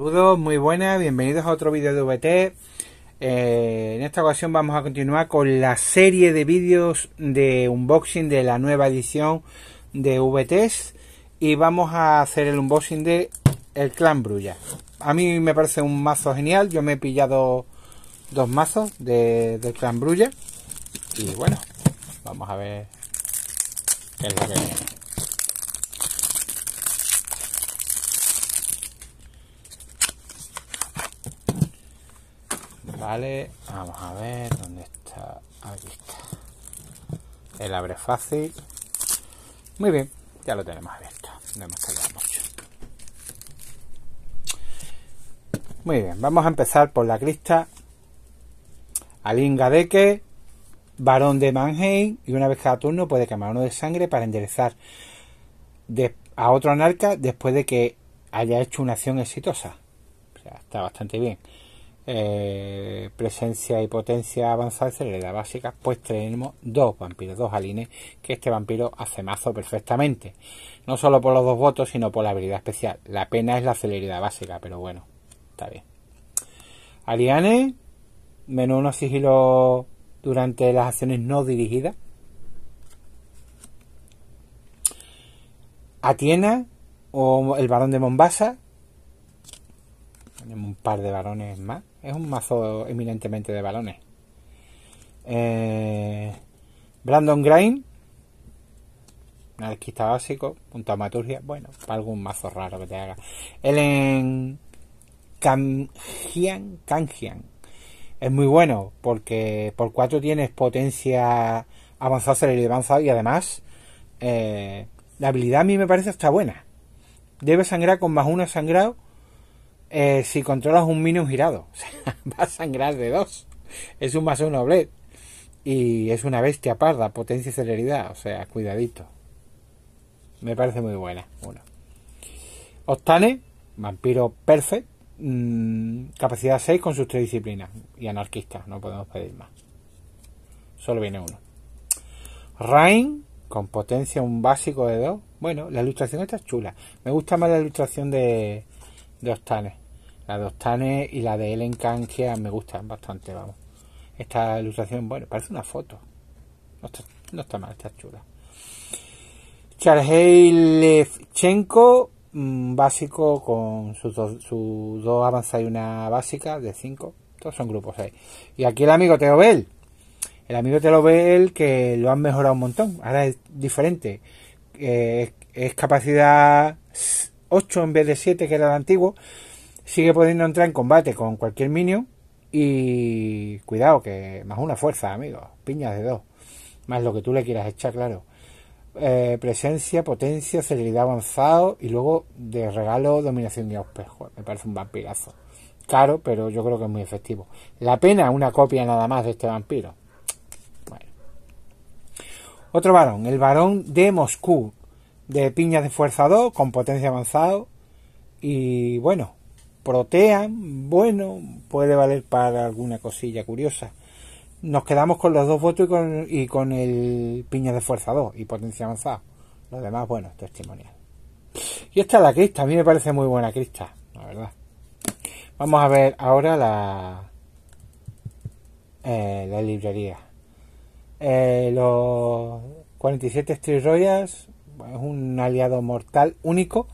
Saludos, muy buenas, bienvenidos a otro vídeo de VT. Eh, en esta ocasión vamos a continuar con la serie de vídeos de unboxing de la nueva edición de VTs y vamos a hacer el unboxing de el Clan Brulla. A mí me parece un mazo genial, yo me he pillado dos mazos de, del Clan Brulla y bueno, vamos a ver vamos a ver dónde está. Aquí está. El abre fácil. Muy bien, ya lo tenemos abierto. No hemos tardado mucho. Muy bien, vamos a empezar por la crista. de que varón de Mannheim, y una vez cada turno puede quemar uno de sangre para enderezar a otro anarca después de que haya hecho una acción exitosa. está bastante bien. Eh, presencia y potencia avanzada se celeridad básica, pues tenemos dos vampiros, dos alines, que este vampiro hace mazo perfectamente. No solo por los dos votos, sino por la habilidad especial. La pena es la celeridad básica, pero bueno, está bien. Aliane, menos uno sigilo durante las acciones no dirigidas. Atiena o el varón de Mombasa. Tenemos un par de varones más es un mazo eminentemente de balones. Eh, Brandon Grain, está básico, un maturgia. bueno, para algún mazo raro que te haga. El Kangian, Kangian es muy bueno porque por 4 tienes potencia avanzada, celeridad avanzada y además eh, la habilidad a mí me parece está buena. Debe sangrar con más uno sangrado eh, si controlas un minion girado. O sea, va a sangrar de dos. Es un más uno bled. Y es una bestia parda, potencia y celeridad. O sea, cuidadito. Me parece muy buena. Bueno. Octane, vampiro perfect. Mm, capacidad 6 con sus tres disciplinas. Y anarquista, no podemos pedir más. Solo viene uno. Rain, con potencia un básico de 2. Bueno, la ilustración está chula. Me gusta más la ilustración de, de Octane. La de Octane y la de Ellen Canquia me gustan bastante, vamos. Esta ilustración, bueno, parece una foto. No está, está mal, está chula. Chargei Levchenko, mm, básico con sus dos, sus y una básica de 5. Todos son grupos ahí. Y aquí el amigo Teobel. El amigo Teobel que lo han mejorado un montón. Ahora es diferente. Eh, es capacidad 8 en vez de 7 que era el antiguo sigue pudiendo entrar en combate con cualquier minion. Y cuidado, que más una fuerza, amigos. Piñas de dos. Más lo que tú le quieras echar, claro. Eh, presencia, potencia, celeridad avanzado y luego de regalo dominación de espejo. Me parece un vampirazo. Caro, pero yo creo que es muy efectivo. La pena, una copia nada más de este vampiro. Bueno. Otro varón, el varón de Moscú. De piñas de fuerza 2, con potencia avanzado. Y bueno, Protean, bueno, puede valer para alguna cosilla curiosa. Nos quedamos con los dos votos y con, el Piña de Fuerza 2 y Potencia Avanzada. Lo demás, bueno, testimonial. Y esta es la crista, a mí me parece muy buena crista, la verdad. Vamos a ver ahora la, eh, la librería. Eh, los 47 Street Royals es un aliado mortal único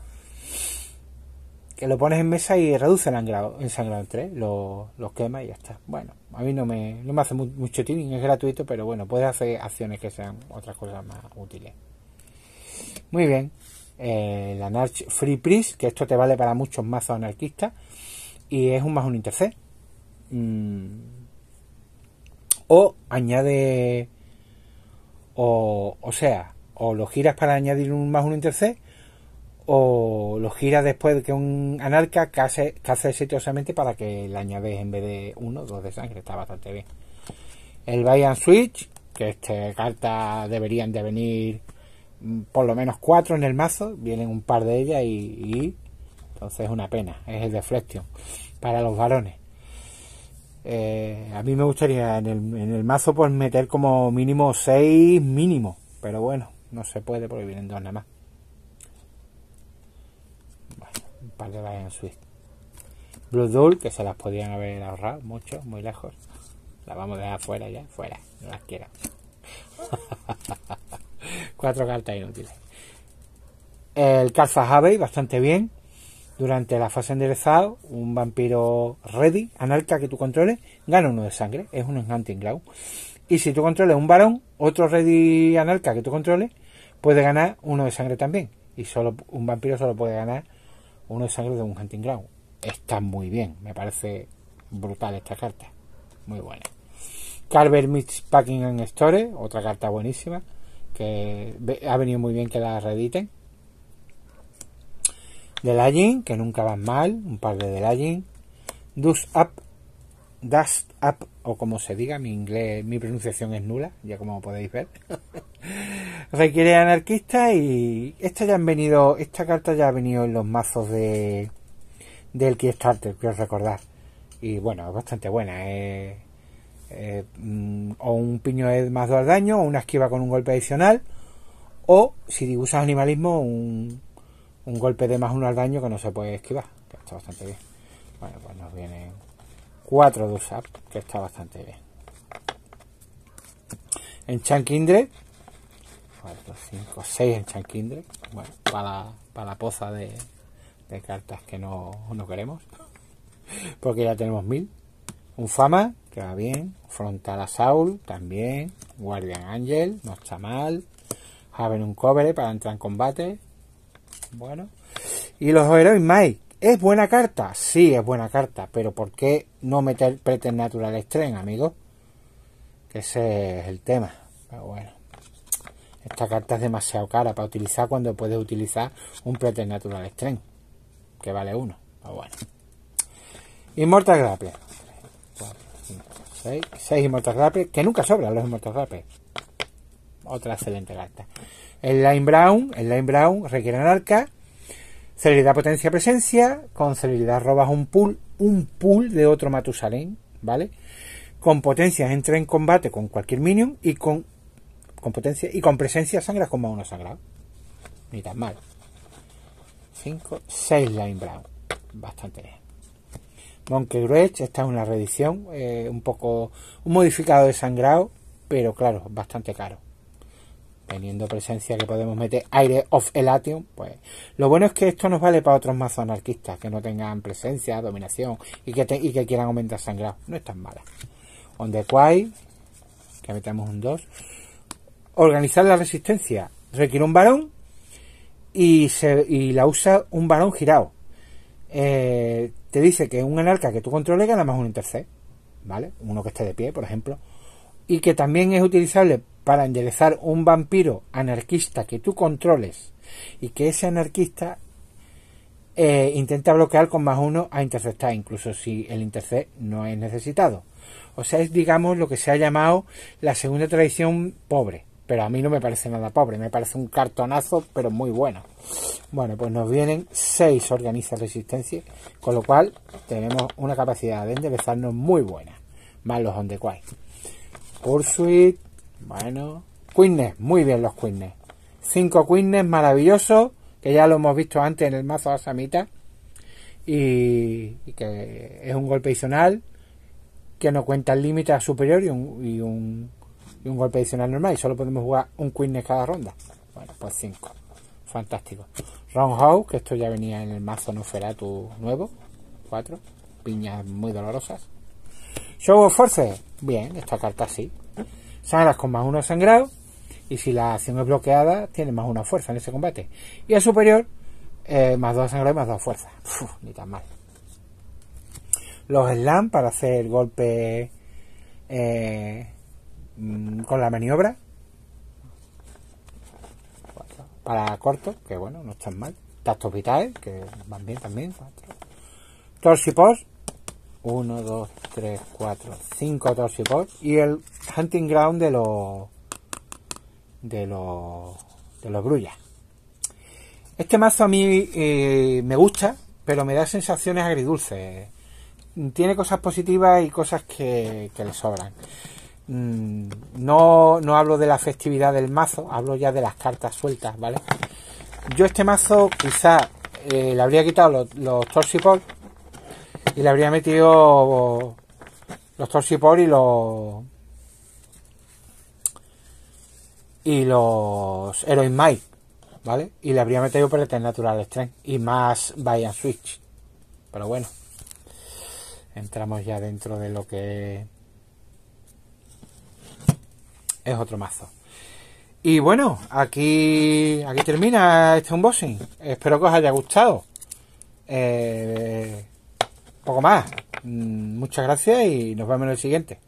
que lo pones en mesa y reduce el sangrado 3, lo, lo quema y ya está. Bueno, a mí no me, hace mucho tipping, es gratuito, pero bueno, puedes hacer acciones que sean otras cosas más útiles. Muy bien, eh, la el Free Priest, que esto te vale para muchos mazos anarquistas, y es un más un intercé mm. O añade, o, o sea, o lo giras para añadir un más un interced, o lo giras después de que un anarca case, case exitosamente para que le añades en vez de uno, dos de sangre. Está bastante bien. El Bayern Switch, que este carta deberían de venir mm, por lo menos cuatro en el mazo, vienen un par de ellas y, entonces es una pena, es el deflection para los varones. Eh, a mí me gustaría en el, en el mazo pues meter como mínimo seis mínimo, pero bueno, no se puede porque vienen dos nada más. para de Swift. Blue Doll, que se las podían haber ahorrado mucho, muy lejos. La vamos a dejar fuera ya, fuera, no las quiero. Cuatro cartas inútiles. El Calzajave, bastante bien. Durante la fase enderezado, un vampiro ready, anarca que tú controles, gana uno de sangre. Es un hunting ground. Y si tú controles un varón, otro ready anarca que tú controles, puede ganar uno de sangre también. Y solo un vampiro solo puede ganar uno de sangre de un hunting ground. Está muy bien, me parece brutal esta carta. Muy buena. Carver Mitch Packing and Store, otra carta buenísima, que ha venido muy bien que la reediten. Delaying, que nunca van mal, un par de Delaying. Dust Up, Dust Up, o como se diga, mi inglés, mi pronunciación es nula, ya como podéis ver. requiere anarquista y esta ya han venido, esta carta ya ha venido en los mazos de del Kickstarter, quiero recordar. Y bueno, es bastante buena. Eh, eh, mm, o un piño de más dos al daño, o una esquiva con un golpe adicional, o si usas animalismo, un, un golpe de más uno al daño que no se puede esquivar, que está bastante bien. Bueno, pues nos vienen cuatro de que está bastante bien. En Chankindre 4, 5, 6 en Chankindre. Bueno, para, para la poza de, de cartas que no, queremos. Porque ya tenemos mil Un Fama, que va bien. Frontal a Saul también. Guardian Angel, no está mal. Haven un cobre para entrar en combate. Bueno. Y los Heroes Mike. ¿Es buena carta? Sí, es buena carta. Pero ¿por qué no meter Preternatural strength amigo? Que ese es el tema. Pero bueno. Esta carta es demasiado cara para utilizar cuando puedes utilizar un Preternatural Extreme, que vale uno. Pero ah, bueno. Immortal Grapple. 6, inmortal Immortal Grapple, que nunca sobran los Inmortal Grapple. Otra excelente carta. El Line Brown, el Line Brown requiere arca. Celeridad, potencia, presencia. Con celeridad robas un pool, un pool de otro Matusalén, ¿vale? Con potencias entra en combate con cualquier minion y con potencia y con presencia sangras con uno sangrado. Ni tan mal. 5, 6 Line Brown. Bastante bien. Monkey Grudge, esta es una reedición, eh, un poco, un modificado de sangrado, pero claro, bastante caro. Teniendo presencia que podemos meter Aire of Elation, pues lo bueno es que esto nos vale para otros mazos anarquistas que no tengan presencia, dominación y que, y que quieran aumentar sangrado. No es tan mala. On the quay, que metemos un 2 organizar la resistencia requiere un varón y, se, la usa un varón girado. Eh, te dice que un anarca que tú controles gana más un interce, ¿vale? Uno que esté de pie, por ejemplo, y que también es utilizable para enderezar un vampiro anarquista que tú controles y que ese anarquista eh, intenta bloquear con más uno a interceptar, incluso si el interce no es necesitado. O sea, es digamos lo que se ha llamado la segunda tradición pobre, pero a mí no me parece nada pobre, me parece un cartonazo, pero muy bueno. Bueno, pues nos vienen 6 organizas resistencia, con lo cual tenemos una capacidad de enderezarnos muy buena, más los on the Pursuit, bueno, Queenness, muy bien los Queenness. 5 Queenness Maravilloso. que ya lo hemos visto antes en el mazo de Samita, y, que es un golpe adicional que no cuenta el límite superior y un un golpe adicional normal. Y solo podemos jugar un Queen en cada ronda. Bueno, pues cinco Fantástico. Roundhouse, que esto ya venía en el mazo Noferatu nuevo. 4. Piñas muy dolorosas. Show of Forces. Bien, esta carta sí. Sangras con más uno sangrado. Y si la acción es bloqueada, tiene más una fuerza en ese combate. Y el superior, eh, más dos sangrado y más dos fuerzas ni tan mal. Los slam para hacer golpe eh, Mm, con la maniobra para corto, que bueno, no están mal. Tactos vitales, que van bien también. Torsipos, 1, 2, 3, 4, 5 torsipos. Y el hunting ground de los. de los. de los brullas Este mazo a mí eh, me gusta, pero me da sensaciones agridulces. Tiene cosas positivas y cosas que le sobran. Mm, no, no hablo de la festividad del mazo, hablo ya de las cartas sueltas, ¿vale? Yo este mazo quizá eh, le habría quitado los, los y le habría metido los Torsipol y los y los Heroin ¿vale? Y le habría metido natural Strength y más Bayern Switch. Pero bueno, entramos ya dentro de lo que es otro mazo. Y bueno, aquí, aquí termina este unboxing. Espero que os haya gustado. Eh, poco más. Mm, muchas gracias y nos vemos en el siguiente.